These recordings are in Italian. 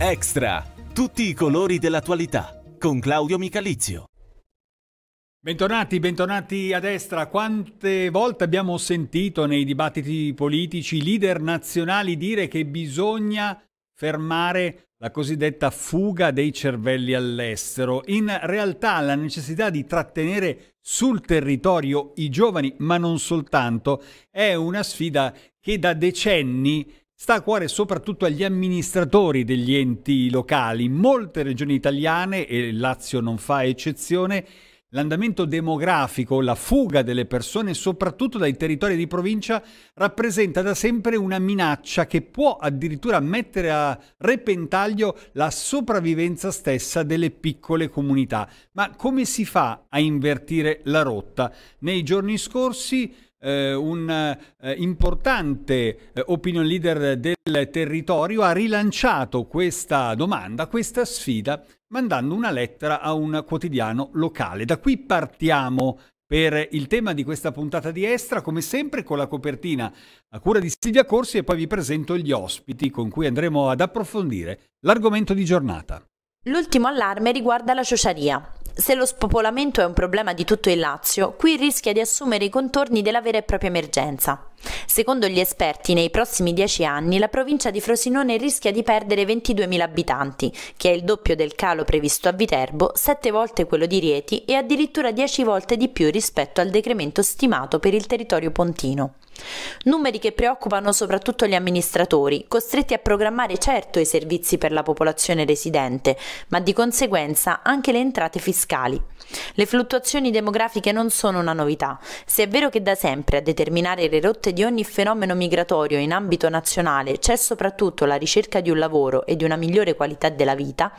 Extra, tutti i colori dell'attualità, con Claudio Micalizio. Bentornati, bentornati a destra. Quante volte abbiamo sentito nei dibattiti politici leader nazionali dire che bisogna fermare la cosiddetta fuga dei cervelli all'estero. In realtà la necessità di trattenere sul territorio i giovani, ma non soltanto, è una sfida che da decenni Sta a cuore soprattutto agli amministratori degli enti locali. In Molte regioni italiane, e Lazio non fa eccezione, L'andamento demografico, la fuga delle persone soprattutto dai territori di provincia rappresenta da sempre una minaccia che può addirittura mettere a repentaglio la sopravvivenza stessa delle piccole comunità. Ma come si fa a invertire la rotta? Nei giorni scorsi eh, un eh, importante eh, opinion leader del territorio, ha rilanciato questa domanda, questa sfida, mandando una lettera a un quotidiano locale. Da qui partiamo per il tema di questa puntata di Estra, come sempre con la copertina a cura di Silvia Corsi e poi vi presento gli ospiti con cui andremo ad approfondire l'argomento di giornata. L'ultimo allarme riguarda la sociaria. Se lo spopolamento è un problema di tutto il Lazio, qui rischia di assumere i contorni della vera e propria emergenza. Secondo gli esperti, nei prossimi dieci anni la provincia di Frosinone rischia di perdere 22.000 abitanti, che è il doppio del calo previsto a Viterbo, sette volte quello di Rieti e addirittura dieci volte di più rispetto al decremento stimato per il territorio pontino. Numeri che preoccupano soprattutto gli amministratori, costretti a programmare certo i servizi per la popolazione residente, ma di conseguenza anche le entrate fiscali. Le fluttuazioni demografiche non sono una novità. Se è vero che da sempre a determinare le rotte di ogni fenomeno migratorio in ambito nazionale c'è soprattutto la ricerca di un lavoro e di una migliore qualità della vita,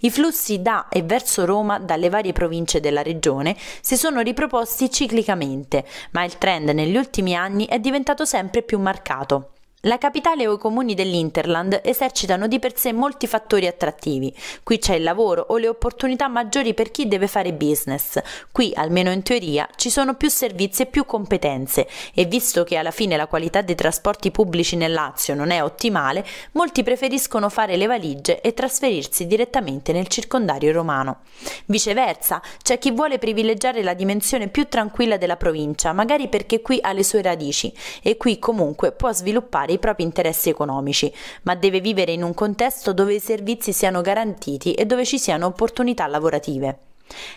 i flussi da e verso Roma dalle varie province della regione si sono riproposti ciclicamente, ma il trend negli ultimi anni è diventato sempre più marcato. La capitale o i comuni dell'Interland esercitano di per sé molti fattori attrattivi. Qui c'è il lavoro o le opportunità maggiori per chi deve fare business. Qui, almeno in teoria, ci sono più servizi e più competenze e visto che alla fine la qualità dei trasporti pubblici nel Lazio non è ottimale, molti preferiscono fare le valigie e trasferirsi direttamente nel circondario romano. Viceversa, c'è chi vuole privilegiare la dimensione più tranquilla della provincia, magari perché qui ha le sue radici e qui comunque può sviluppare i i propri interessi economici, ma deve vivere in un contesto dove i servizi siano garantiti e dove ci siano opportunità lavorative.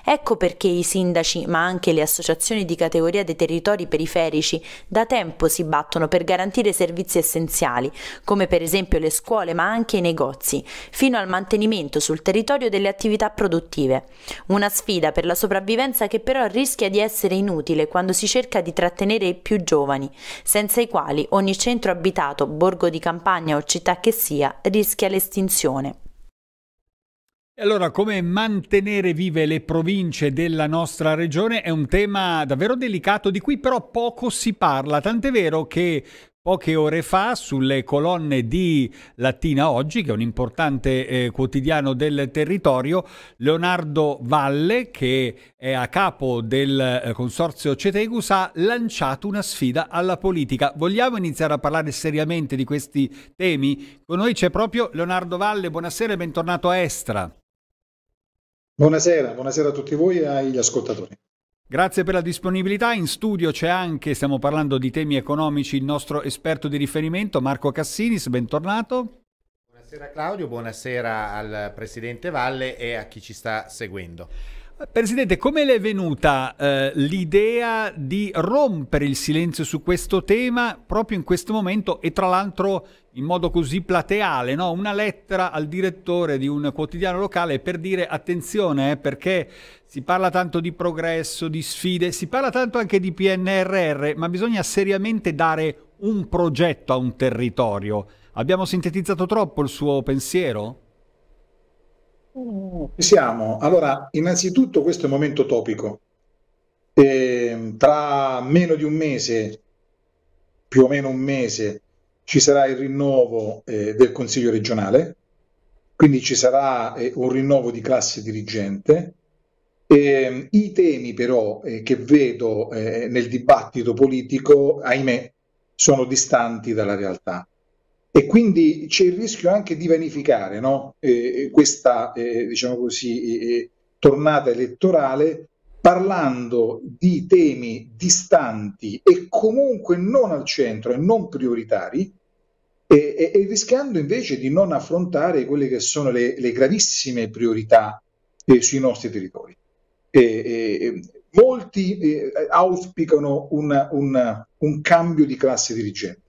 Ecco perché i sindaci, ma anche le associazioni di categoria dei territori periferici, da tempo si battono per garantire servizi essenziali, come per esempio le scuole, ma anche i negozi, fino al mantenimento sul territorio delle attività produttive. Una sfida per la sopravvivenza che però rischia di essere inutile quando si cerca di trattenere i più giovani, senza i quali ogni centro abitato, borgo di campagna o città che sia, rischia l'estinzione. E allora, come mantenere vive le province della nostra regione è un tema davvero delicato di cui però poco si parla, tant'è vero che poche ore fa sulle colonne di Latina Oggi, che è un importante eh, quotidiano del territorio, Leonardo Valle, che è a capo del eh, consorzio Cetegus, ha lanciato una sfida alla politica. Vogliamo iniziare a parlare seriamente di questi temi? Con noi c'è proprio Leonardo Valle, buonasera e bentornato a Estra. Buonasera, buonasera a tutti voi e agli ascoltatori. Grazie per la disponibilità. In studio c'è anche, stiamo parlando di temi economici, il nostro esperto di riferimento Marco Cassinis, bentornato. Buonasera Claudio, buonasera al Presidente Valle e a chi ci sta seguendo. Presidente, come le è venuta eh, l'idea di rompere il silenzio su questo tema proprio in questo momento e tra l'altro in modo così plateale, no? una lettera al direttore di un quotidiano locale per dire attenzione eh, perché si parla tanto di progresso, di sfide, si parla tanto anche di PNRR, ma bisogna seriamente dare un progetto a un territorio Abbiamo sintetizzato troppo il suo pensiero? Ci siamo. Allora, innanzitutto questo è un momento topico. E ehm, tra meno di un mese, più o meno un mese, ci sarà il rinnovo eh, del Consiglio regionale, quindi ci sarà eh, un rinnovo di classe dirigente. E, ehm, I temi però eh, che vedo eh, nel dibattito politico, ahimè, sono distanti dalla realtà. E quindi c'è il rischio anche di vanificare no? eh, eh questa eh, diciamo così, eh, eh, tornata elettorale parlando di temi distanti e comunque non al centro e non prioritari e, e, e rischiando invece di non affrontare quelle che sono le, le gravissime priorità eh, sui nostri territori. molti auspicano una, una, un cambio di classe dirigente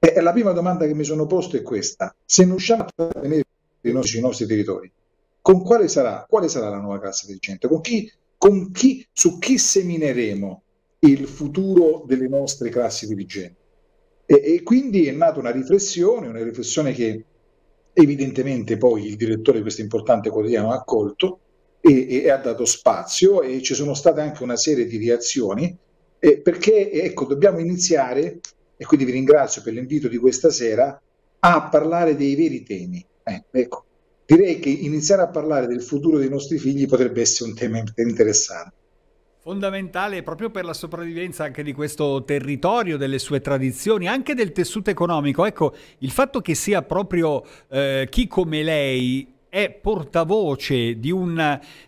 e la prima domanda che mi sono posto è questa: se non riusciamo a tenere i nostri, i nostri territori, con quale sarà, quale sarà, la nuova classe dirigente? Con chi, con chi, su chi semineremo il futuro delle nostre classi dirigenti? E, e quindi è nata una riflessione, una riflessione che evidentemente poi il direttore di questo importante quotidiano ha accolto e, e, ha dato spazio e ci sono state anche una serie di reazioni eh, perché ecco, dobbiamo iniziare e quindi vi ringrazio per l'invito di questa sera a parlare dei veri temi. Eh, ecco, direi che iniziare a parlare del futuro dei nostri figli potrebbe essere un tema interessante. Fondamentale proprio per la sopravvivenza anche di questo territorio, delle sue tradizioni, anche del tessuto economico. Ecco, il fatto che sia proprio eh, chi come lei è portavoce di un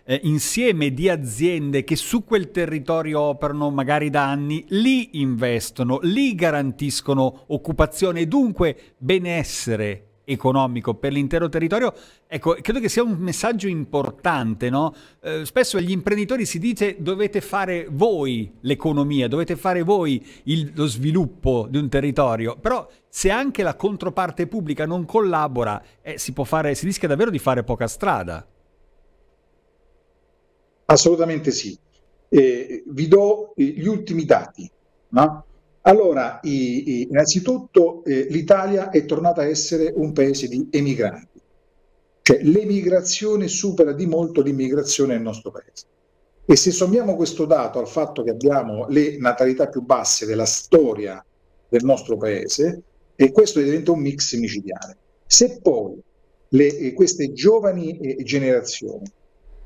eh, insieme di aziende che su quel territorio operano magari da anni, lì investono, lì garantiscono occupazione e dunque benessere economico per l'intero territorio, ecco, credo che sia un messaggio importante, no? eh, spesso agli imprenditori si dice dovete fare voi l'economia, dovete fare voi il, lo sviluppo di un territorio, però se anche la controparte pubblica non collabora, eh, si, fare, si rischia davvero di fare poca strada. Assolutamente sì. Eh, vi do eh, gli ultimi dati, no? Allora, i, i, innanzitutto eh, l'Italia è tornata a essere un paese di emigranti, cioè l'emigrazione supera di molto l'immigrazione nel nostro paese. E se sommiamo questo dato al fatto che abbiamo le natalità più basse della storia del nostro paese, e eh, questo diventa un mix micidiale. Se poi le, eh, queste giovani eh, generazioni,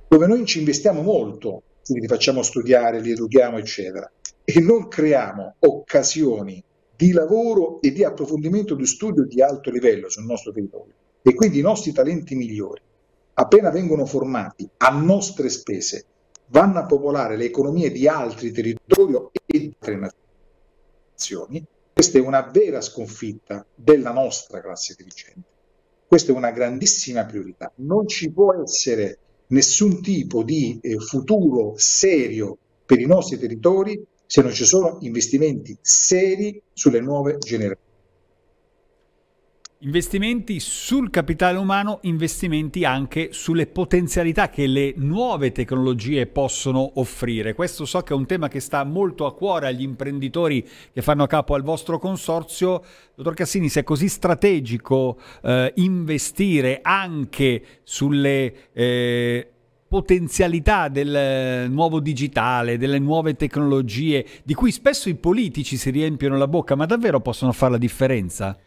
dove noi ci investiamo molto quindi li facciamo studiare, li educhiamo, eccetera, e non creiamo occasioni di lavoro e di approfondimento di studio di alto livello sul nostro territorio. E quindi i nostri talenti migliori, appena vengono formati a nostre spese, vanno a popolare le economie di altri territori e di altre nazioni. Questa è una vera sconfitta della nostra classe dirigente. Questa è una grandissima priorità. Non ci può essere nessun tipo di eh, futuro serio per i nostri territori se non ci sono investimenti seri sulle nuove generazioni. Investimenti sul capitale umano, investimenti anche sulle potenzialità che le nuove tecnologie possono offrire. Questo so che è un tema che sta molto a cuore agli imprenditori che fanno capo al vostro consorzio. Dottor Cassini, se è così strategico eh, investire anche sulle eh, potenzialità del eh, nuovo digitale, delle nuove tecnologie, di cui spesso i politici si riempiono la bocca, ma davvero possono fare la differenza?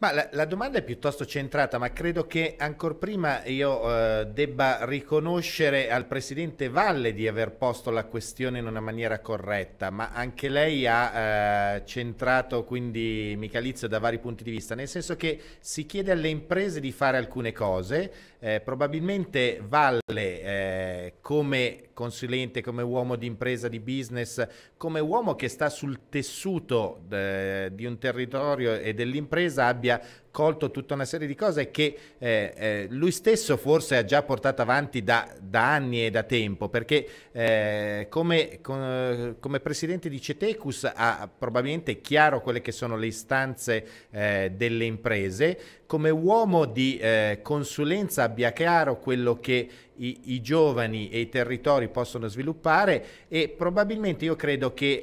Ma la, la, domanda è piuttosto centrata, ma credo che ancora prima io eh, debba riconoscere al Presidente Valle di aver posto la questione in una maniera corretta, ma anche lei ha eh, centrato quindi Michalizio da vari punti di vista, nel senso che si chiede alle imprese di fare alcune cose, eh, probabilmente Valle eh, come consulente, come uomo di impresa, di business, come uomo che sta sul tessuto eh, di un territorio e dell'impresa abbia raccolto tutta una serie di cose che eh, eh, lui stesso forse ha già portato avanti da, da anni e da tempo, perché eh, come, com, eh, come, presidente di Cetecus ha probabilmente chiaro quelle che sono le istanze eh, delle imprese, come uomo di eh, consulenza abbia chiaro quello che i, i, giovani e i territori possono sviluppare e probabilmente io credo che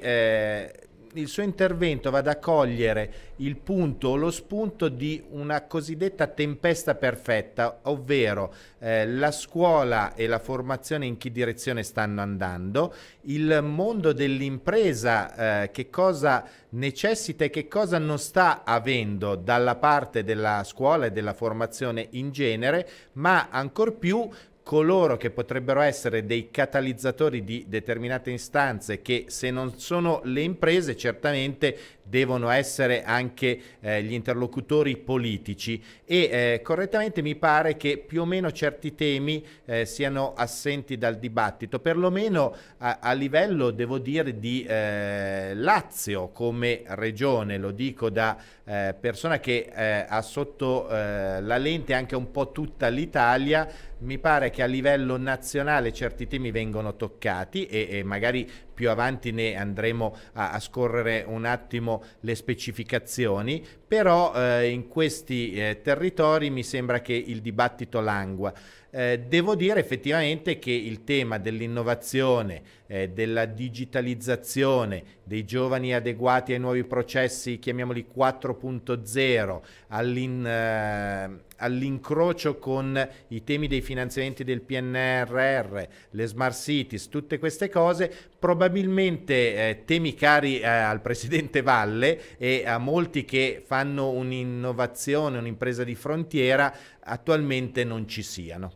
il suo intervento vada a cogliere il punto o lo spunto di una cosiddetta tempesta perfetta, ovvero eh, la scuola e la formazione in che direzione stanno andando, il mondo dell'impresa eh, che cosa necessita e che cosa non sta avendo dalla parte della scuola e della formazione in genere, ma ancor più coloro che potrebbero essere dei catalizzatori di determinate istanze che se non sono le imprese certamente devono essere anche eh, gli interlocutori politici e eh, correttamente mi pare che più o meno certi temi eh, siano assenti dal dibattito, perlomeno a, a livello devo dire di eh, Lazio come regione, lo dico da eh, persona che eh, ha sotto la lente anche un po' tutta l'Italia, mi pare che a livello nazionale certi temi vengano toccati e, e magari più avanti ne andremo a, a, scorrere un attimo le specificazioni, però eh, in questi eh, territori mi sembra che il dibattito langua. Eh, devo dire effettivamente che il tema dell'innovazione, eh, della digitalizzazione, dei giovani adeguati ai nuovi processi, chiamiamoli 4.0, all'in eh, all'incrocio con i temi dei finanziamenti del PNRR, le smart cities, tutte queste cose, probabilmente eh, temi cari eh, al Presidente Valle e a molti che fanno un'innovazione, un'impresa di frontiera, attualmente non ci siano.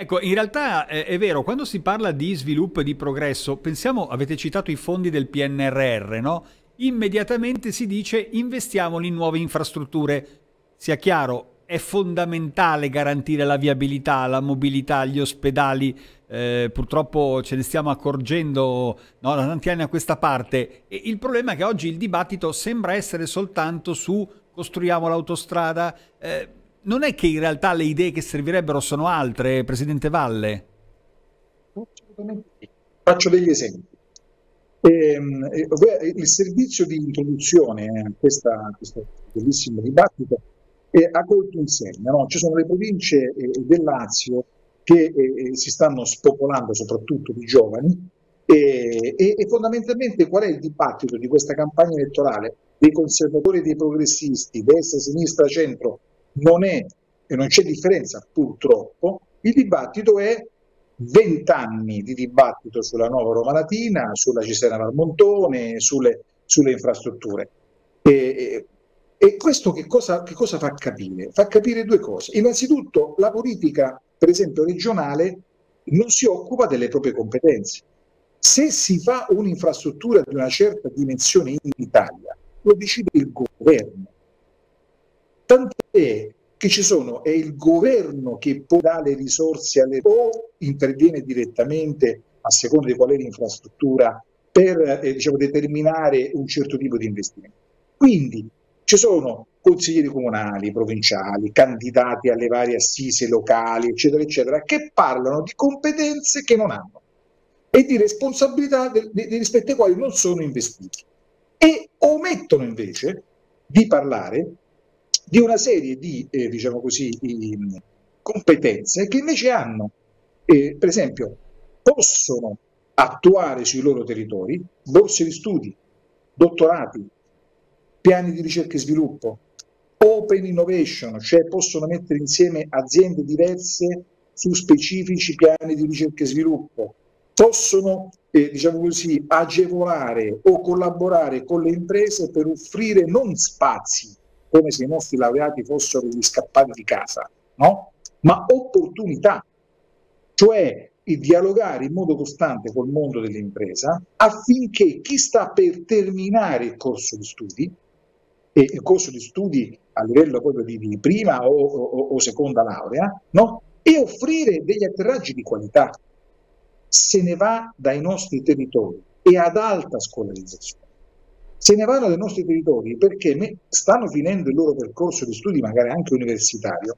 Ecco, in realtà eh, è vero, quando si parla di sviluppo e di progresso, pensiamo, avete citato i fondi del PNRR, no? Immediatamente si dice investiamoli in nuove infrastrutture. Sia chiaro, è fondamentale garantire la viabilità, la mobilità, gli ospedali. Eh, purtroppo ce ne stiamo accorgendo no, da tanti anni a questa parte. E il problema è che oggi il dibattito sembra essere soltanto su costruiamo l'autostrada. Eh, non è che in realtà le idee che servirebbero sono altre, Presidente Valle? Faccio degli esempi. Ehm, eh, il servizio di introduzione a questo bellissimo dibattito eh, ha colto in segno. No? Ci sono le province eh, del Lazio che eh, eh si stanno spopolando soprattutto di giovani e, e, fondamentalmente qual è il dibattito di questa campagna elettorale dei conservatori e dei progressisti, destra, sinistra, centro? Non è, e non c'è differenza purtroppo, il dibattito è vent'anni di dibattito sulla nuova Roma Latina, sulla Cisena Valmontone, sulle, sulle infrastrutture. E, e questo che cosa, che cosa fa capire? Fa capire due cose. Innanzitutto la politica, per esempio regionale, non si occupa delle proprie competenze. Se si fa un'infrastruttura di una certa dimensione in Italia, lo decide il governo. Tant'è che ci sono, è il governo che può dare risorse alle o interviene direttamente a seconda di qual è l'infrastruttura per eh, diciamo, determinare un certo tipo di investimento. Quindi ci sono consiglieri comunali, provinciali, candidati alle varie assise locali, eccetera, eccetera, che parlano di competenze che non hanno e di responsabilità de, de, rispetto ai quali non sono investiti e omettono invece di parlare di una serie di, eh, diciamo così, di mm, competenze che invece hanno, eh, per esempio, possono attuare sui loro territori borse di studi, dottorati, piani di ricerca e sviluppo, open innovation, cioè possono mettere insieme aziende diverse su specifici piani di ricerca e sviluppo, possono eh, diciamo così, agevolare o collaborare con le imprese per offrire non spazi, come se i nostri laureati fossero gli scappati di casa, no? ma opportunità, cioè dialogare in modo costante col mondo dell'impresa affinché chi sta per terminare il corso di studi e il corso di studi a livello proprio di, di prima o, o, o, seconda laurea, no? e offrire degli atterraggi di qualità. Se ne va dai nostri territori e ad alta scolarizzazione. Se ne vanno dai nostri territori perché stanno finendo il loro percorso di studi, magari anche universitario,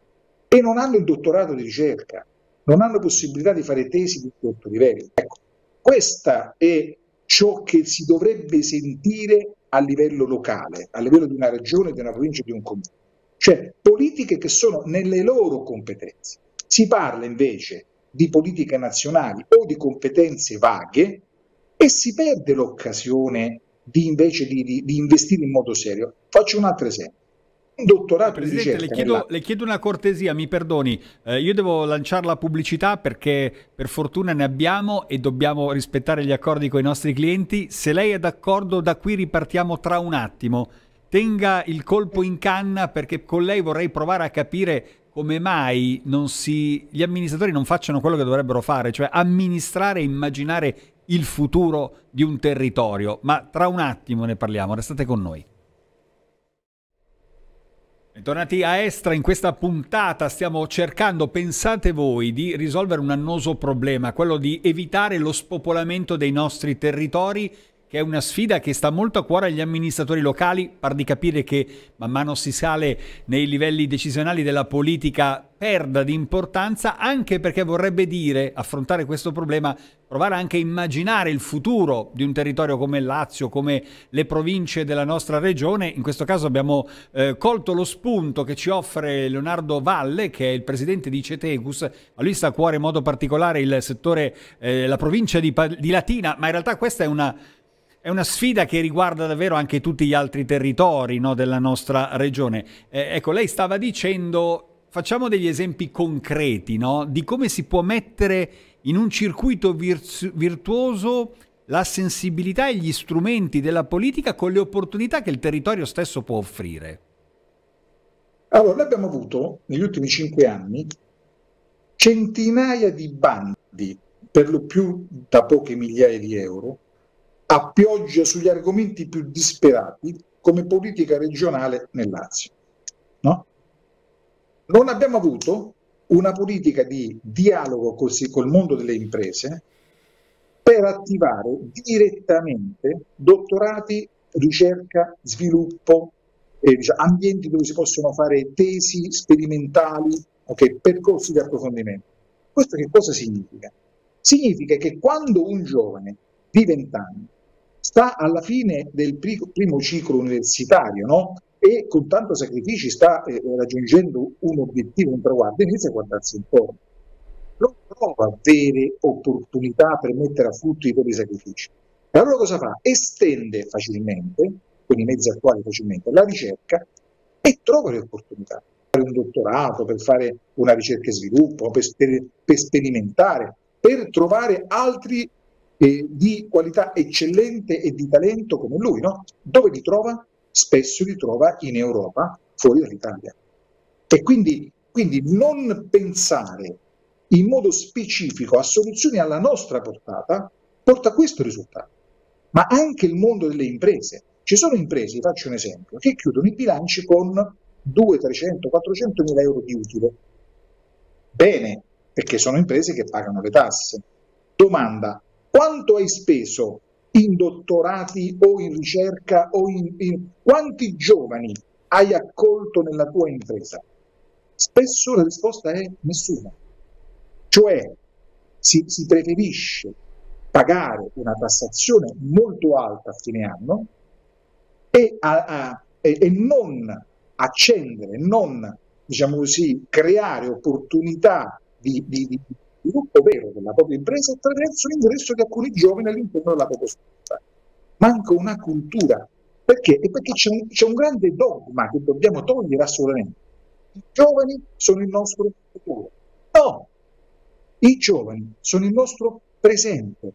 e non hanno il dottorato di ricerca, non hanno possibilità di fare tesi di alto livello. Ecco, questa è ciò che si dovrebbe sentire a livello locale, a livello di una regione, di una provincia, di un comune. Cioè politiche che sono nelle loro competenze. Si parla invece di politiche nazionali o di competenze vaghe e si perde l'occasione di invece di, di, di investire in modo serio. Faccio un altro esempio dottorato Presidente, di le chiedo, nella... le chiedo, una cortesia, mi perdoni, eh, io devo lanciare la pubblicità perché per fortuna ne abbiamo e dobbiamo rispettare gli accordi con i nostri clienti. Se lei è d'accordo, da qui ripartiamo tra un attimo. Tenga il colpo in canna perché con lei vorrei provare a capire come mai si, gli amministratori non facciano quello che dovrebbero fare, cioè amministrare e immaginare il futuro di un territorio. Ma tra un attimo ne parliamo, restate con noi. Bentornati a Estra, in questa puntata stiamo cercando, pensate voi, di risolvere un annoso problema, quello di evitare lo spopolamento dei nostri territori che è una sfida che sta molto a cuore agli amministratori locali, par di capire che man mano si sale nei livelli decisionali della politica perda di importanza, anche perché vorrebbe dire affrontare questo problema, provare anche a immaginare il futuro di un territorio come il Lazio, come le province della nostra regione. In questo caso abbiamo eh, colto lo spunto che ci offre Leonardo Valle, che è il presidente di Cetegus, a lui sta a cuore in modo particolare il settore, eh, la provincia di, di Latina, ma in realtà questa è una è una sfida che riguarda davvero anche tutti gli altri territori no, della nostra regione. Eh, ecco, lei stava dicendo, facciamo degli esempi concreti no, di come si può mettere in un circuito virtu virtuoso la sensibilità e gli strumenti della politica con le opportunità che il territorio stesso può offrire. Allora, noi abbiamo avuto negli ultimi cinque anni centinaia di bandi, per lo più da poche migliaia di euro, a pioggia sugli argomenti più disperati come politica regionale nel Lazio. No? Non abbiamo avuto una politica di dialogo così col mondo delle imprese per attivare direttamente dottorati, ricerca, sviluppo, eh, diciamo, ambienti dove si possono fare tesi sperimentali, okay, percorsi di approfondimento. Questo che cosa significa? Significa che quando un giovane di 20 anni sta alla fine del primo ciclo universitario, no? e con tanto sacrifici sta eh, raggiungendo un obiettivo, un traguardo, inizia a guardarsi intorno. Non trova vere opportunità per mettere a frutto i propri sacrifici. E allora cosa fa? Estende facilmente, con i mezzi attuali facilmente, la ricerca e trova le opportunità per fare un dottorato, per fare una ricerca e sviluppo, per, per, per sperimentare, per trovare altri eh, di qualità eccellente e di talento come lui, no? Dove li trova? Spesso li trova in Europa, fuori dall'Italia. E quindi, quindi non pensare in modo specifico a soluzioni alla nostra portata porta a questo risultato. Ma anche il mondo delle imprese. Ci sono imprese, faccio un esempio, che chiudono i bilanci con 2, 300, 400 mila euro di utile. Bene, perché sono imprese che pagano le tasse. Domanda, quanto hai speso in dottorati o in ricerca o in, in quanti giovani hai accolto nella tua impresa? Spesso la risposta è nessuna. Cioè si, si preferisce pagare una tassazione molto alta a fine anno e, a, a, e, e non accendere, non diciamo così, creare opportunità di, di, di sviluppo vero della propria impresa attraverso l'ingresso di alcuni giovani all'interno della propria società. Manca una cultura. Perché? E perché c'è un, c'è un grande dogma che dobbiamo togliere assolutamente. I giovani sono il nostro futuro. No! I giovani sono il nostro presente.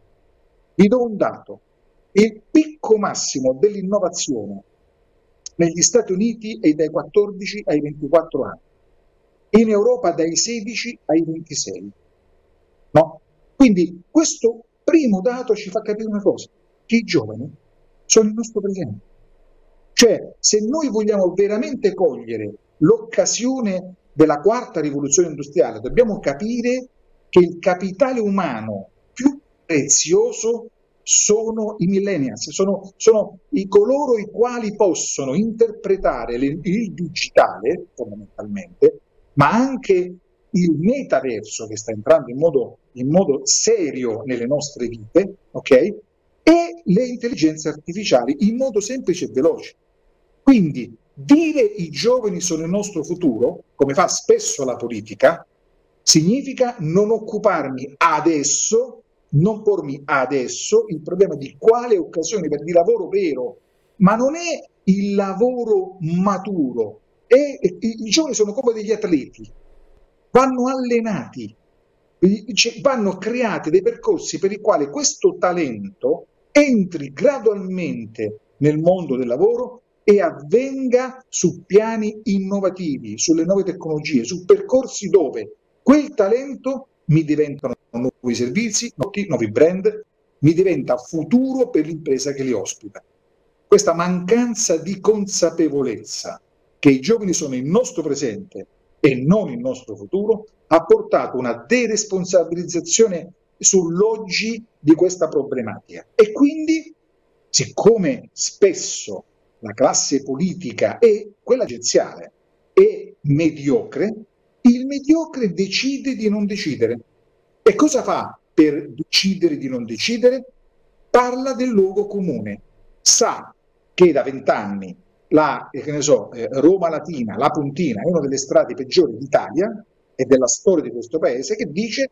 Vi do un dato. Il picco massimo dell'innovazione negli Stati Uniti è dai 14 ai 24 anni, in Europa dai 16 ai 26 No? Quindi questo primo dato ci fa capire una cosa, che i giovani sono il nostro presente. Cioè, se noi vogliamo veramente cogliere l'occasione della quarta rivoluzione industriale, dobbiamo capire che il capitale umano più prezioso sono i millennials, sono, sono i coloro i quali possono interpretare le, il digitale fondamentalmente, ma anche il metaverso che sta entrando in modo, in modo serio nelle nostre vite, okay? e le intelligenze artificiali in modo semplice e veloce. Quindi dire i giovani sono il nostro futuro, come fa spesso la politica, significa non occuparmi adesso, non pormi adesso il problema di quale occasione per di lavoro vero, ma non è il lavoro maturo. E, e, I giovani sono come degli atleti, vanno allenati, vanno creati dei percorsi per i quali questo talento entri gradualmente nel mondo del lavoro e avvenga su piani innovativi, sulle nuove tecnologie, su percorsi dove quel talento mi diventa nuovi servizi, nuovi brand, mi diventa futuro per l'impresa che li ospita. Questa mancanza di consapevolezza che i giovani sono il nostro presente e non il nostro futuro, ha portato una deresponsabilizzazione sull'oggi di questa problematica. E quindi, siccome spesso la classe politica e quella agenziale è mediocre, il mediocre decide di non decidere. E cosa fa per decidere di non decidere? Parla del luogo comune. Sa che da vent'anni la, eh, so, eh, Roma Latina, la Puntina, è una delle strade peggiori d'Italia e della storia di questo paese, che dice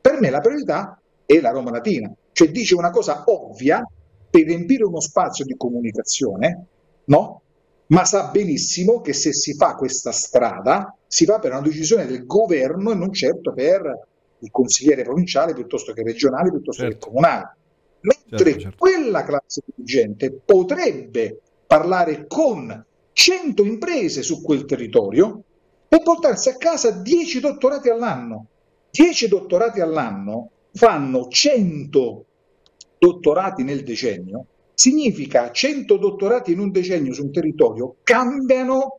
per me la priorità è la Roma Latina, cioè dice una cosa ovvia per riempire uno spazio di comunicazione, no? ma sa benissimo che se si fa questa strada si fa per una decisione del governo e non certo per il consigliere provinciale piuttosto che regionale, piuttosto certo. che comunale. Mentre certo, certo. quella classe dirigente potrebbe parlare con 100 imprese su quel territorio e portarsi a casa 10 dottorati all'anno. 10 dottorati all'anno fanno 100 dottorati nel decennio, significa 100 dottorati in un decennio su un territorio cambiano,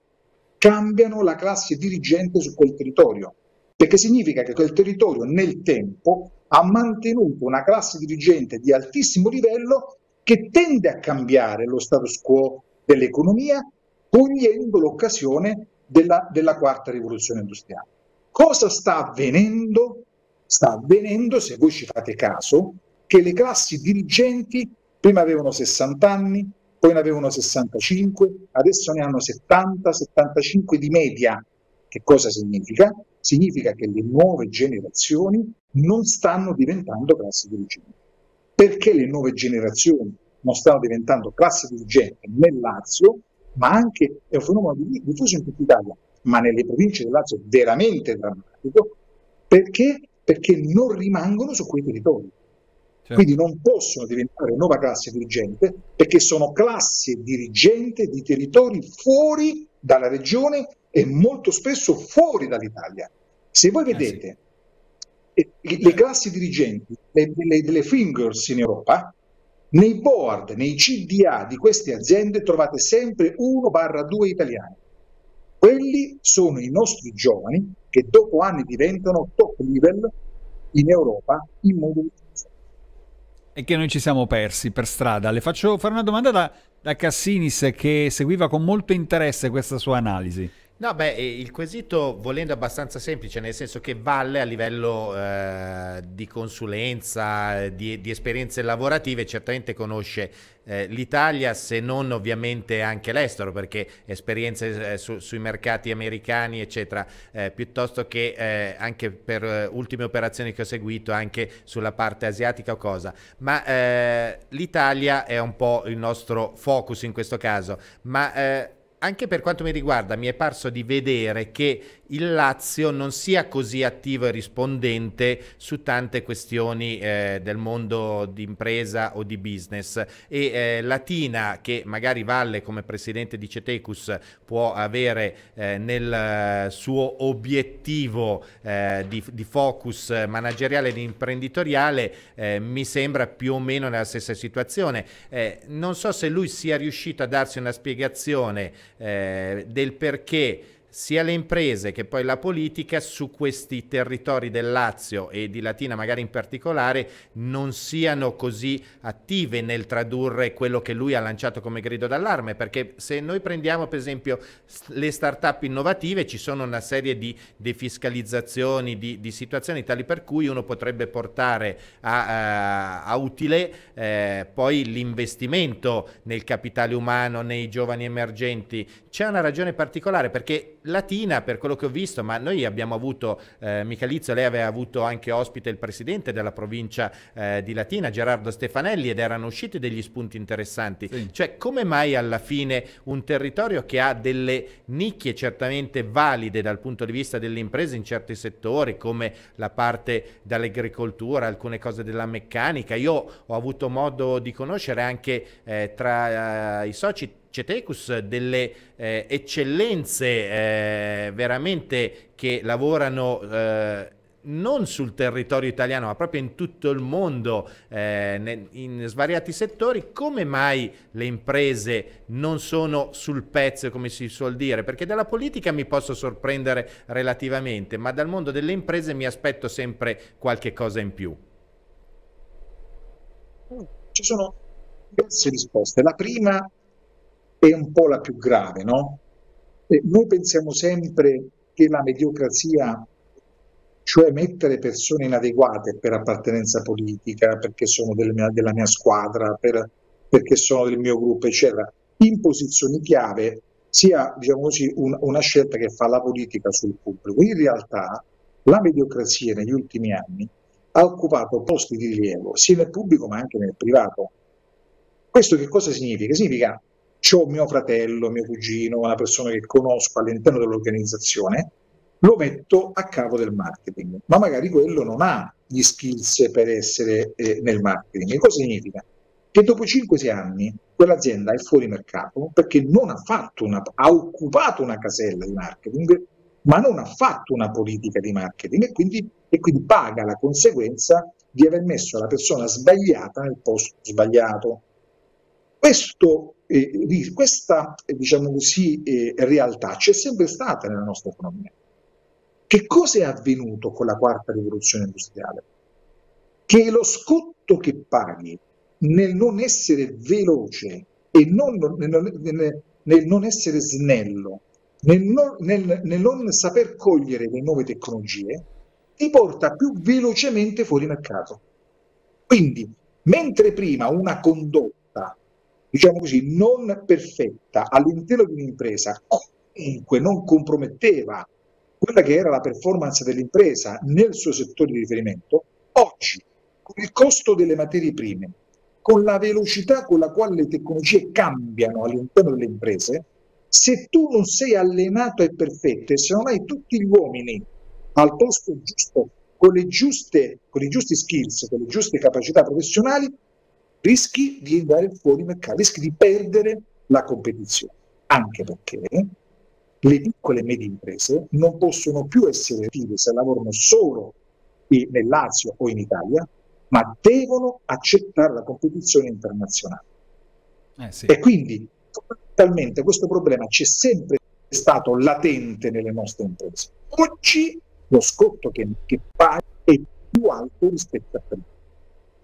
cambiano la classe dirigente su quel territorio, perché significa che quel territorio nel tempo ha mantenuto una classe dirigente di altissimo livello che tende a cambiare lo status quo dell'economia, cogliendo l'occasione della, della quarta rivoluzione industriale. Cosa sta avvenendo? Sta avvenendo, se voi ci fate caso, che le classi dirigenti prima avevano 60 anni, poi ne avevano 65, adesso ne hanno 70-75 di media. Che cosa significa? Significa che le nuove generazioni non stanno diventando classi dirigenti perché le nuove generazioni non stanno diventando classe dirigente nel Lazio, ma anche è un fenomeno diffuso in tutta Italia, ma nelle province del Lazio è veramente drammatico, perché? Perché non rimangono su quei territori. Certo. Quindi non possono diventare nuova classe dirigente perché sono classe dirigente di territori fuori dalla regione e molto spesso fuori dall'Italia. Se voi eh vedete le classi dirigenti le, delle fingers in Europa, nei board, nei CDA di queste aziende trovate sempre 1-2 italiani. Quelli sono i nostri giovani che dopo anni diventano top level in Europa in modo di e che noi ci siamo persi per strada. Le faccio fare una domanda da, da Cassinis che seguiva con molto interesse questa sua analisi. No, beh, il quesito volendo è abbastanza semplice, nel senso che vale a livello eh, di consulenza, di, di, esperienze lavorative, certamente conosce eh, l'Italia, se non ovviamente anche l'estero, perché esperienze eh, su, sui mercati americani, eccetera, eh, piuttosto che eh, anche per eh, ultime operazioni che ho seguito, anche sulla parte asiatica o cosa. Ma l'Italia è un po' il nostro focus in questo caso, ma anche per quanto mi riguarda mi è parso di vedere che il Lazio non sia così attivo e rispondente su tante questioni eh, del mondo di impresa o di business e eh, Latina che magari Valle come presidente di Cetecus può avere eh, nel eh, suo obiettivo eh, di, di, focus manageriale ed imprenditoriale eh, mi sembra più o meno nella stessa situazione non so se lui sia riuscito a darsi una spiegazione eh, del perché sia le imprese che poi la politica su questi territori del Lazio e di Latina magari in particolare non siano così attive nel tradurre quello che lui ha lanciato come grido d'allarme perché se noi prendiamo per esempio le start-up innovative ci sono una serie di defiscalizzazioni, di, di situazioni tali per cui uno potrebbe portare a, a, eh, a utile eh, poi l'investimento nel capitale umano, nei giovani emergenti. C'è una ragione particolare perché latina per quello che ho visto, ma noi abbiamo avuto, eh, Michalizzo, lei aveva avuto anche ospite il presidente della provincia eh, di Latina, Gerardo Stefanelli, ed erano usciti degli spunti interessanti. Sì. Cioè, come mai alla fine un territorio che ha delle nicchie certamente valide dal punto di vista delle imprese in certi settori, come la parte dall'agricoltura, alcune cose della meccanica, io ho avuto modo di conoscere anche eh, tra eh, i soci Cetecus delle eh, eccellenze eh, veramente che lavorano eh, non sul territorio italiano ma proprio in tutto il mondo eh, ne, in svariati settori come mai le imprese non sono sul pezzo come si suol dire perché dalla politica mi posso sorprendere relativamente ma dal mondo delle imprese mi aspetto sempre qualche cosa in più ci sono diverse risposte la prima è un po' la più grave, no? E noi pensiamo sempre che la mediocrazia, cioè mettere persone inadeguate per appartenenza politica, perché sono mia, della mia squadra, per, perché sono del mio gruppo, eccetera, in posizioni chiave sia diciamo così, un, una scelta che fa la politica sul pubblico. In realtà la mediocrazia negli ultimi anni ha occupato posti di rilievo sia nel pubblico ma anche nel privato. Questo che cosa significa? Significa ho mio fratello, mio cugino, una persona che conosco all'interno dell'organizzazione, lo metto a capo del marketing, ma magari quello non ha gli skills per essere eh, nel marketing. E cosa significa? Che dopo 5-6 anni quell'azienda è fuori mercato perché non ha fatto una, ha occupato una casella di marketing, ma non ha fatto una politica di marketing e quindi, e quindi paga la conseguenza di aver messo la persona sbagliata nel posto sbagliato. Questo eh, questa, diciamo così, eh, realtà c'è sempre stata nella nostra economia. Che cosa è avvenuto con la quarta rivoluzione industriale? Che lo scotto che paghi nel non essere veloce e non, nel, nel, nel, non essere snello, nel non, nel, nel non saper cogliere le nuove tecnologie, ti porta più velocemente fuori mercato. Quindi, mentre prima una condotta diciamo così, non perfetta all'interno di un'impresa, comunque non comprometteva quella che era la performance dell'impresa nel suo settore di riferimento, oggi con il costo delle materie prime, con la velocità con la quale le tecnologie cambiano all'interno delle imprese, se tu non sei allenato e perfetto e se non hai tutti gli uomini al posto giusto, con, le giuste, con i giusti skills, con le giuste capacità professionali, rischi di andare fuori mercato, rischi di perdere la competizione, anche perché le piccole e medie imprese non possono più essere attive se lavorano solo in, nel Lazio o in Italia, ma devono accettare la competizione internazionale. Eh sì. E quindi fondamentalmente questo problema c'è sempre stato latente nelle nostre imprese. Oggi lo scotto che, che paga è più alto rispetto a prima.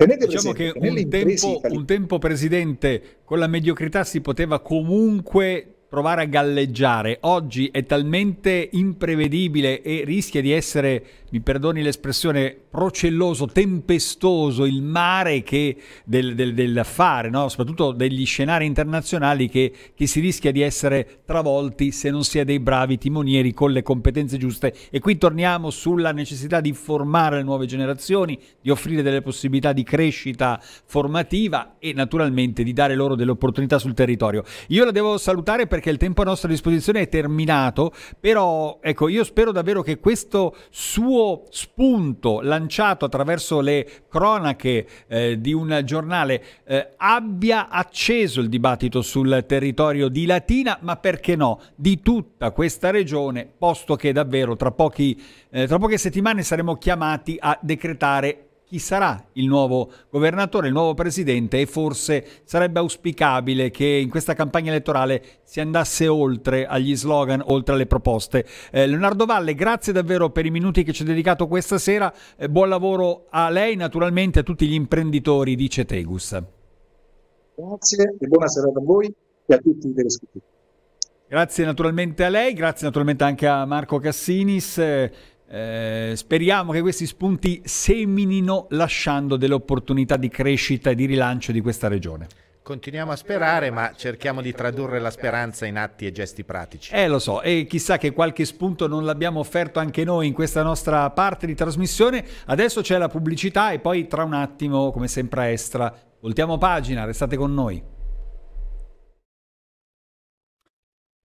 Tenete diciamo che, che un tempo, un tempo, presidente, con la mediocrità si poteva comunque provare a galleggiare. Oggi è talmente imprevedibile e rischia di essere mi perdoni l'espressione, procelloso, tempestoso, il mare che del, del, dell'affare, no? soprattutto degli scenari internazionali che, che, si rischia di essere travolti se non si è dei bravi timonieri con le competenze giuste. E qui torniamo sulla necessità di formare le nuove generazioni, di offrire delle possibilità di crescita formativa e naturalmente di dare loro delle opportunità sul territorio. Io la devo salutare perché il tempo a nostra disposizione è terminato, però ecco, io spero davvero che questo suo spunto lanciato attraverso le cronache eh, di un giornale eh, abbia acceso il dibattito sul territorio di Latina, ma perché no, di tutta questa regione, posto che davvero tra, pochi, eh, tra poche settimane saremo chiamati a decretare chi sarà il nuovo governatore, il nuovo presidente e forse sarebbe auspicabile che in questa campagna elettorale si andasse oltre agli slogan, oltre alle proposte. Eh, Leonardo Valle, grazie davvero per i minuti che ci ha dedicato questa sera, eh, buon lavoro a lei naturalmente a tutti gli imprenditori di Cetegus. Grazie e buona serata a voi e a tutti i telescrittori. Grazie naturalmente a lei, grazie naturalmente anche a Marco Cassinis. Eh, eh, speriamo che questi spunti seminino lasciando delle opportunità di crescita e di rilancio di questa regione. Continuiamo a sperare, ma cerchiamo di tradurre la speranza in atti e gesti pratici. Eh, lo so, e chissà che qualche spunto non l'abbiamo offerto anche noi in questa nostra parte di trasmissione. Adesso c'è la pubblicità e poi tra un attimo, come sempre a Estra, voltiamo pagina, restate con noi.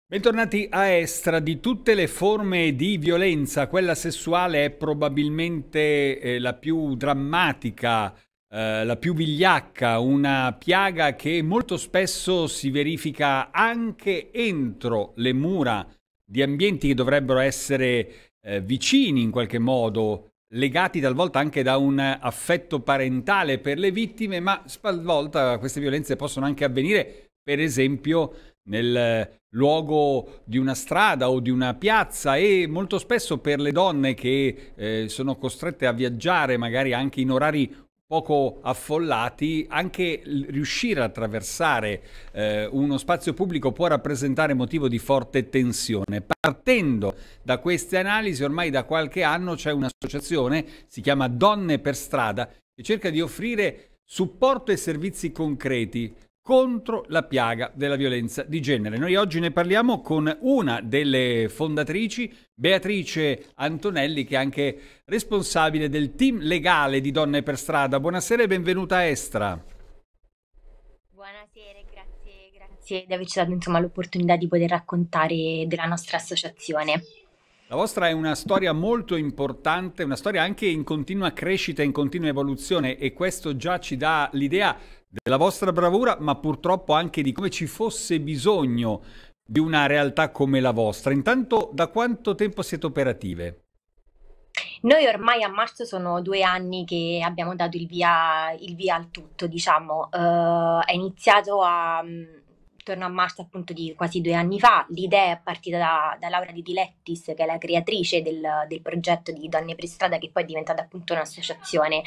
Bentornati a Estra, di tutte le forme di violenza, quella sessuale è probabilmente eh, la più drammatica, eh, la più vigliacca, una piaga che molto spesso si verifica anche entro le mura di ambienti che dovrebbero essere eh, vicini in qualche modo, legati talvolta anche da un affetto parentale per le vittime, ma spalvolta queste violenze possono anche avvenire, per esempio, nel luogo di una strada o di una piazza e molto spesso per le donne che eh, sono costrette a viaggiare magari anche in orari poco affollati, anche riuscire a attraversare eh, uno spazio pubblico può rappresentare motivo di forte tensione. Partendo da queste analisi, ormai da qualche anno c'è un'associazione, si chiama Donne per Strada, che cerca di offrire supporto e servizi concreti contro la piaga della violenza di genere. Noi oggi ne parliamo con una delle fondatrici, Beatrice Antonelli, che è anche responsabile del team legale di Donne per Strada. Buonasera e benvenuta a Estra. Buonasera, grazie, grazie di averci dato l'opportunità di poter raccontare della nostra associazione. La vostra è una storia molto importante, una storia anche in continua crescita, in continua evoluzione e questo già ci dà l'idea della vostra bravura, ma purtroppo anche di come ci fosse bisogno di una realtà come la vostra. Intanto, da quanto tempo siete operative? Noi ormai a marzo sono due anni che abbiamo dato il via, il via al tutto, diciamo. Uh, è iniziato a mm, torno a marzo appunto di quasi due anni fa. L'idea è partita da, da Laura Di Dilettis, che è la creatrice del, del, progetto di Donne per Strada, che poi è diventata appunto un'associazione.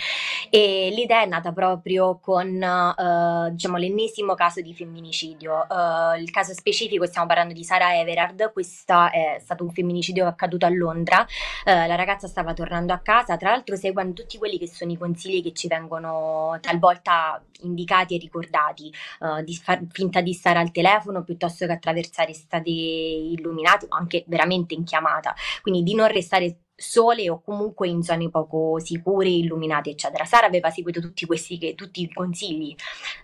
E l'idea è nata proprio con eh, diciamo, l'ennesimo caso di femminicidio. Eh, il caso specifico, stiamo parlando di Sara Everard, questo è stato un femminicidio accaduto a Londra. Eh, la ragazza stava tornando a casa, tra l'altro seguendo tutti quelli che sono i consigli che ci vengono talvolta indicati e ricordati, eh, di far finta di stare al al telefono piuttosto che attraversare stati illuminati o anche veramente in chiamata. Quindi di non restare sole o comunque in zone poco sicure, illuminate, eccetera. Sara aveva seguito tutti, questi tutti i consigli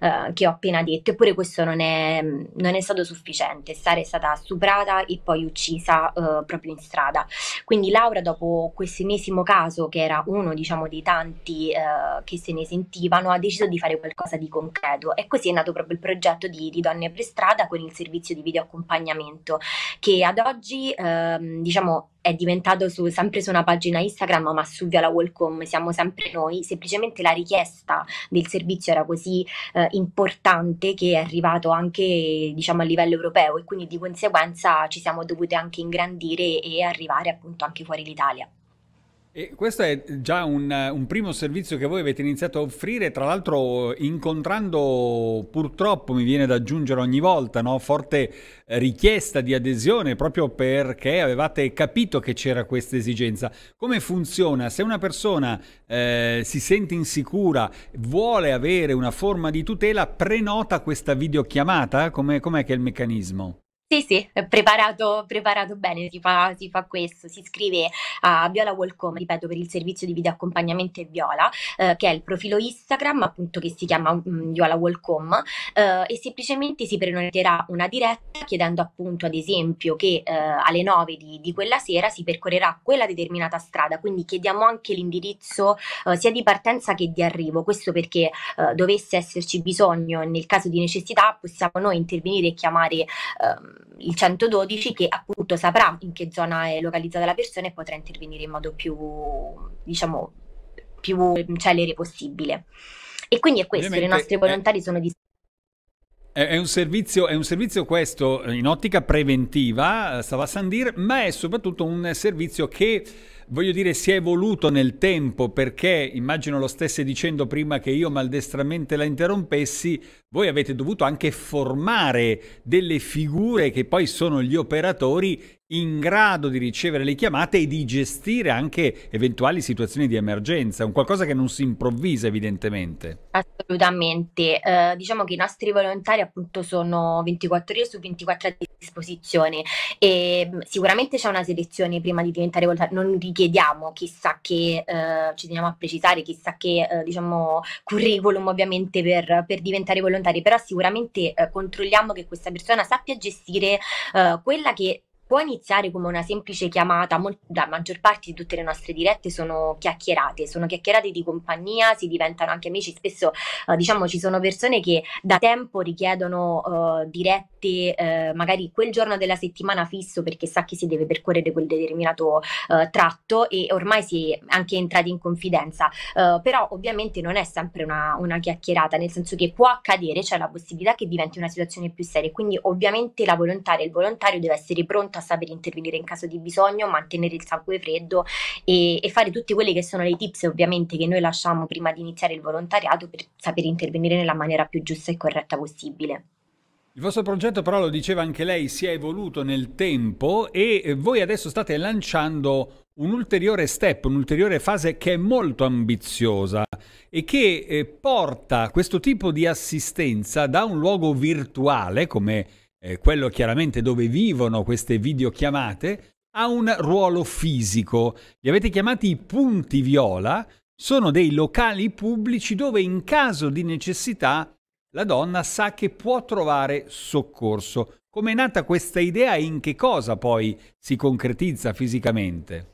uh, che ho appena detto, eppure questo non è, non è, stato sufficiente. Sara è stata stuprata e poi uccisa uh, proprio in strada. Quindi Laura, dopo questo ennesimo caso, che era uno diciamo, dei tanti uh, che se ne sentivano, ha deciso di fare qualcosa di concreto e così è nato proprio il progetto di, di Donne per Strada con il servizio di videoaccompagnamento che ad oggi ehm, diciamo è diventato su, sempre su una pagina Instagram, ma su Via Welcome siamo sempre noi. Semplicemente la richiesta del servizio era così eh, importante che è arrivato anche diciamo, a livello europeo e quindi di conseguenza ci siamo dovute anche ingrandire e arrivare appunto anche fuori l'Italia. E questo è già un, un, primo servizio che voi avete iniziato a offrire, tra l'altro incontrando purtroppo, mi viene da aggiungere ogni volta, no? forte eh, richiesta di adesione proprio perché avevate capito che c'era questa esigenza. Come funziona? Se una persona eh, si sente insicura, vuole avere una forma di tutela, prenota questa videochiamata? Com'è, com'è che è il meccanismo? Sì, sì, eh, preparato, preparato bene, si fa, si fa questo, si scrive a Viola Welcome, ripeto, per il servizio di videoaccompagnamento accompagnamento e Viola, eh, che è il profilo Instagram, appunto, che si chiama mh, mm, Viola Welcome, eh, e semplicemente si prenoterà una diretta chiedendo appunto, ad esempio, che eh, alle 9 di, di, quella sera si percorrerà quella determinata strada, quindi chiediamo anche l'indirizzo eh, sia di partenza che di arrivo, questo perché eh, dovesse esserci bisogno, nel caso di necessità, possiamo noi intervenire e chiamare Eh, il 112 che appunto saprà in che zona è localizzata la persona e potrà intervenire in modo più, diciamo, più celere possibile. E quindi è questo, Ovviamente, i nostri volontari eh, sono disponibili. È un, servizio, è un servizio questo in ottica preventiva, eh, stava a Sandir, ma è soprattutto un servizio che voglio dire, si è evoluto nel tempo perché, immagino lo stesse dicendo prima che io maldestramente la interrompessi, voi avete dovuto anche formare delle figure che poi sono gli operatori in grado di ricevere le chiamate e di gestire anche eventuali situazioni di emergenza, un qualcosa che non si improvvisa evidentemente. Assolutamente, eh, diciamo che i nostri volontari appunto sono 24 ore su 24 a disposizione e sicuramente c'è una selezione prima di diventare volontari, non, ri- richiediamo chissà che, eh, ci teniamo a precisare, chissà che eh, diciamo, curriculum ovviamente per, per, diventare volontari, però sicuramente eh, controlliamo che questa persona sappia gestire eh, quella che può iniziare come una semplice chiamata, mol- la maggior parte di tutte le nostre dirette sono chiacchierate, sono chiacchierate di compagnia, si diventano anche amici, spesso eh, diciamo ci sono persone che da tempo richiedono eh, dirette eh, magari quel giorno della settimana fisso perché sa che si deve percorrere quel determinato eh, tratto e ormai si è anche entrati in confidenza, uh, però ovviamente non è sempre una, una chiacchierata, nel senso che può accadere, c'è cioè la possibilità che diventi una situazione più seria, quindi ovviamente la volontaria, il volontario deve essere pronto pronto a saper intervenire in caso di bisogno, mantenere il sangue freddo e, e fare tutte quelle che sono le tips ovviamente che noi lasciamo prima di iniziare il volontariato per saper intervenire nella maniera più giusta e corretta possibile. Il vostro progetto, però, lo diceva anche lei, si è evoluto nel tempo e voi adesso state lanciando un ulteriore step, un'ulteriore fase che è molto ambiziosa e che eh, porta questo tipo di assistenza da un luogo virtuale, come eh, quello chiaramente dove vivono queste videochiamate, ha un ruolo fisico. Li avete chiamati i punti viola, sono dei locali pubblici dove in caso di necessità la donna sa che può trovare soccorso. Come è nata questa idea e in che cosa poi si concretizza fisicamente?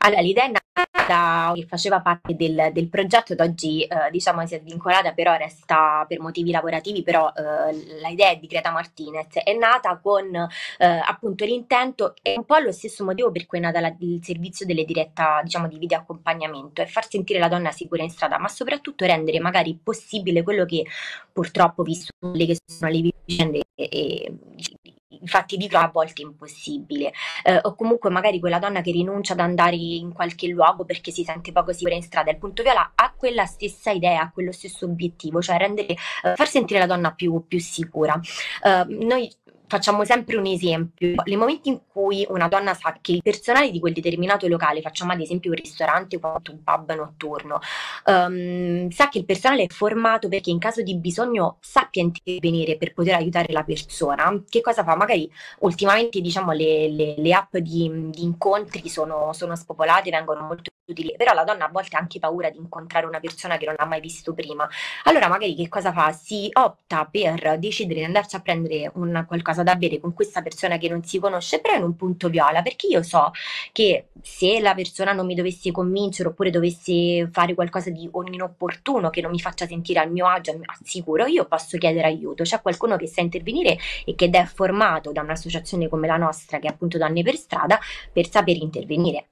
Allora, l'idea è nata da, che faceva parte del, del progetto ed oggi eh, diciamo si è svincolata, però resta per motivi lavorativi, però eh, l'idea di Greta Martinez è nata con eh, appunto l'intento e un po' lo stesso motivo per cui è nata la, il servizio delle diretta diciamo di video accompagnamento, è far sentire la donna sicura in strada, ma soprattutto rendere magari possibile quello che purtroppo visto quelle che sono le vicende e, e infatti dico a volte impossibile eh, o comunque magari quella donna che rinuncia ad andare in qualche luogo perché si sente poco sicura in strada il punto viola ha quella stessa idea ha quello stesso obiettivo cioè rendere, eh, far sentire la donna più, più sicura eh, noi facciamo sempre un esempio. Nel momenti in cui una donna sa che il personale di quel determinato locale, facciamo ad esempio un ristorante o un pub notturno, um, sa che il personale è formato perché in caso di bisogno sappia intervenire per poter aiutare la persona, che cosa fa? Magari ultimamente diciamo le, le, le app di, di incontri sono, sono, spopolate, vengono molto utili, però la donna a volte ha anche paura di incontrare una persona che non ha mai visto prima. Allora magari che cosa fa? Si opta per decidere di andarci a prendere un qualcosa casa da bere con questa persona che non si conosce, però in un punto viola, perché io so che se la persona non mi dovesse convincere oppure dovesse fare qualcosa di inopportuno che non mi faccia sentire al mio agio, al sicuro, io posso chiedere aiuto. C'è qualcuno che sa intervenire e che è formato da un'associazione come la nostra, che è appunto Donne per Strada, per saper intervenire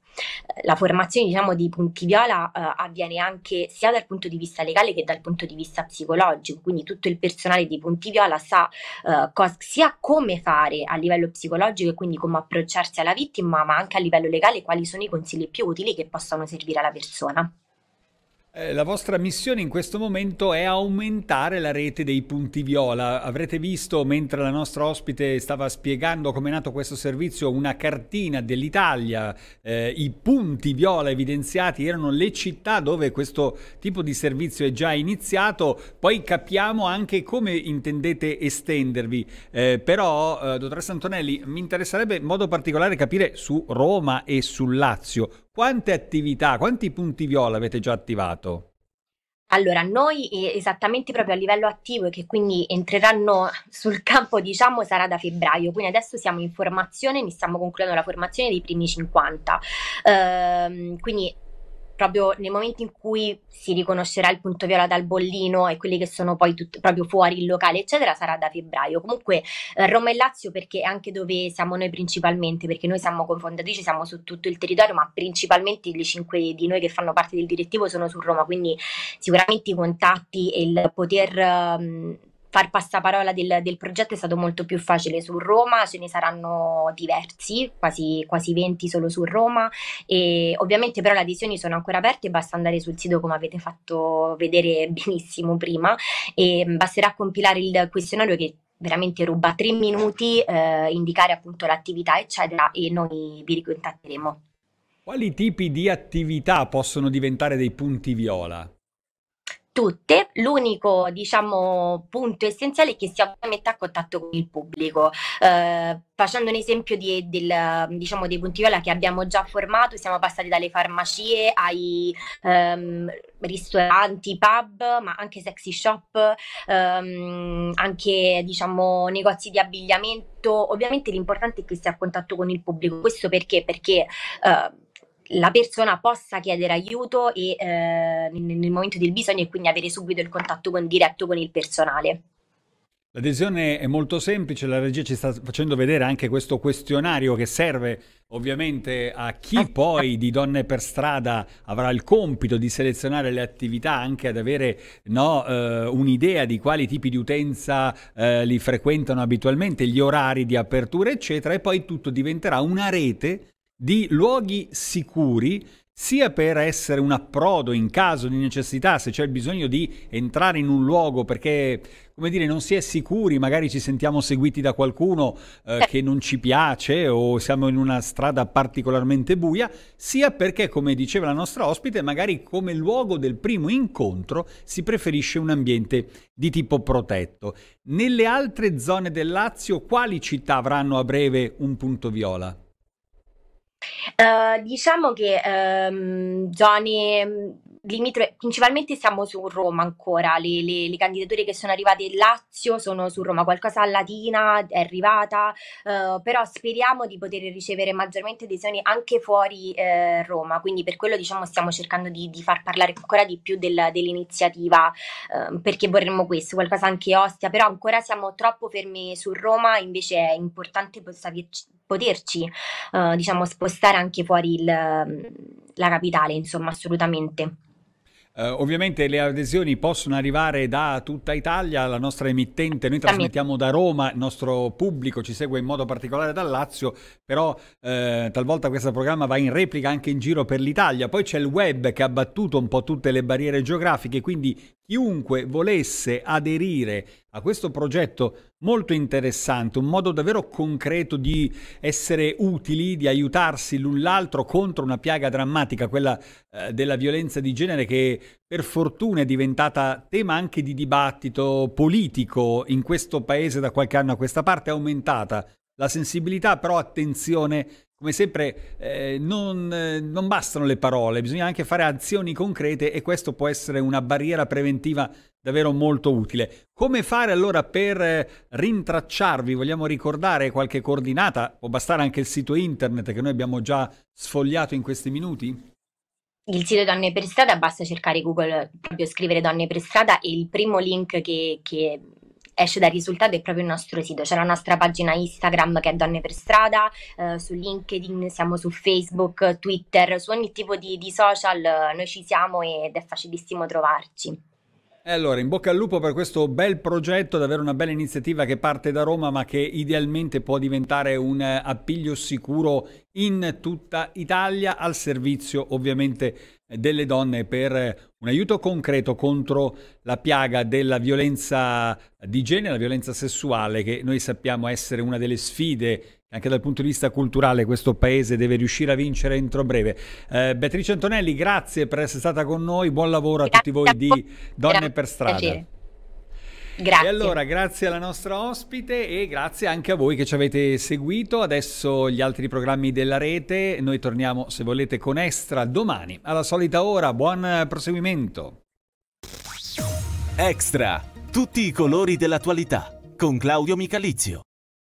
la formazione diciamo, di punti viola eh, avviene anche sia dal punto di vista legale che dal punto di vista psicologico, quindi tutto il personale di punti viola sa eh, cos- sia come fare a livello psicologico e quindi come approcciarsi alla vittima, ma anche a livello legale quali sono i consigli più utili che possono servire alla persona. Eh, la vostra missione in questo momento è aumentare la rete dei punti viola. Avrete visto, mentre la nostra ospite stava spiegando come è nato questo servizio, una cartina dell'Italia. Eh, I punti viola evidenziati erano le città dove questo tipo di servizio è già iniziato. Poi capiamo anche come intendete estendervi. Eh, però, eh, dottoressa Antonelli, mi interesserebbe in modo particolare capire su Roma e sul Lazio quante attività, quanti punti viola avete già attivato? Allora, noi eh, esattamente proprio a livello attivo e che quindi entreranno sul campo, diciamo, sarà da febbraio, quindi adesso siamo in formazione, mi stiamo concludendo la formazione dei primi 50. Ehm, quindi proprio nei momenti in cui si riconoscerà il punto viola dal bollino e quelli che sono poi tut- proprio fuori il locale, eccetera, sarà da febbraio. Comunque eh, Roma e Lazio perché è anche dove siamo noi principalmente, perché noi siamo cofondatrici, siamo su tutto il territorio, ma principalmente le cinque di noi che fanno parte del direttivo sono su Roma, quindi sicuramente i contatti e il poter... Um, far passaparola del, del progetto è stato molto più facile su Roma, ce ne saranno diversi, quasi, quasi 20 solo su Roma e ovviamente però le adesioni sono ancora aperte, basta andare sul sito come avete fatto vedere benissimo prima e basterà compilare il questionario che veramente ruba tre minuti, eh, indicare appunto l'attività eccetera e noi vi ricontatteremo. Quali tipi di attività possono diventare dei punti viola? tutte, l'unico diciamo, punto essenziale è che si metta a contatto con il pubblico. Eh, facendo un esempio di, del, diciamo, dei punti viola che abbiamo già formato, siamo passati dalle farmacie ai ehm, ristoranti, pub, ma anche sexy shop, ehm, anche diciamo, negozi di abbigliamento. Ovviamente l'importante è che sia a contatto con il pubblico, questo perché? Perché eh, la persona possa chiedere aiuto e, eh, nel, nel momento del bisogno e quindi avere subito il contatto con, diretto con il personale. L'adesione è molto semplice, la regia ci sta facendo vedere anche questo questionario che serve ovviamente a chi ah. poi di Donne per Strada avrà il compito di selezionare le attività, anche ad avere no, eh, un'idea di quali tipi di utenza eh, li frequentano abitualmente, gli orari di apertura eccetera e poi tutto diventerà una rete di luoghi sicuri sia per essere un approdo in caso di necessità, se c'è il bisogno di entrare in un luogo perché, come dire, non si è sicuri, magari ci sentiamo seguiti da qualcuno eh, eh, che non ci piace o siamo in una strada particolarmente buia, sia perché, come diceva la nostra ospite, magari come luogo del primo incontro si preferisce un ambiente di tipo protetto. Nelle altre zone del Lazio, quali città avranno a breve un punto viola? Eh, diciamo che um, ehm, zone mm, limitrofe, principalmente siamo su Roma ancora, le, le, le, candidature che sono arrivate in Lazio sono su Roma, qualcosa a Latina è arrivata, uh, però speriamo di poter ricevere maggiormente adesioni anche fuori eh, Roma, quindi per quello diciamo stiamo cercando di, di far parlare ancora di più del, dell'iniziativa uh, perché vorremmo questo, qualcosa anche Ostia, però ancora siamo troppo fermi su Roma, invece è importante poterci poterci eh, diciamo, spostare anche fuori il, mm, la capitale, insomma, assolutamente. Uh, ovviamente le adesioni possono arrivare da tutta Italia, la nostra emittente, noi trasmettiamo da Roma, il nostro pubblico ci segue in modo particolare dal Lazio, però eh, talvolta questo programma va in replica anche in giro per l'Italia. Poi c'è il web che ha battuto un po' tutte le barriere geografiche, quindi chiunque volesse aderire a questo progetto Molto interessante, un modo davvero concreto di essere utili, di aiutarsi l'un l'altro contro una piaga drammatica, quella eh, della violenza di genere che per fortuna è diventata tema anche di dibattito politico in questo paese da qualche anno a questa parte, è aumentata la sensibilità, però attenzione, come sempre eh, non, eh, non bastano le parole, bisogna anche fare azioni concrete e questo può essere una barriera preventiva davvero molto utile. Come fare allora per eh, rintracciarvi? Vogliamo ricordare qualche coordinata? Può bastare anche il sito internet che noi abbiamo già sfogliato in questi minuti? Il sito Donne per Strada, basta cercare Google, proprio scrivere Donne per Strada e il primo link che, che esce dal risultato è proprio il nostro sito. C'è la nostra pagina Instagram che è Donne per Strada, eh, su LinkedIn, siamo su Facebook, Twitter, su ogni tipo di, di social eh, noi ci siamo ed è facilissimo trovarci. E allora, in bocca al lupo per questo bel progetto, davvero una bella iniziativa che parte da Roma ma che idealmente può diventare un eh, appiglio sicuro in tutta Italia al servizio ovviamente delle donne per eh, un aiuto concreto contro la piaga della violenza di genere, la violenza sessuale che noi sappiamo essere una delle sfide anche dal punto di vista culturale questo paese deve riuscire a vincere entro breve. Eh, Beatrice Antonelli, grazie per essere stata con noi, buon lavoro a tutti voi di Donne per Strada. Piacere. Grazie. E allora, grazie alla nostra ospite e grazie anche a voi che ci avete seguito. Adesso gli altri programmi della rete. Noi torniamo, se volete, con Extra domani alla solita ora. Buon proseguimento. Extra, tutti i colori dell'attualità con Claudio Micalizio.